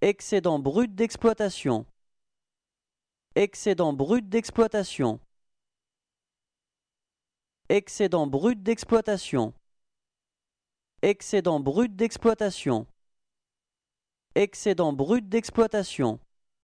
Excédent brut d'exploitation. Excédent brut d'exploitation. Excédent brut d'exploitation. Excédent brut d'exploitation. Excédent brut d'exploitation.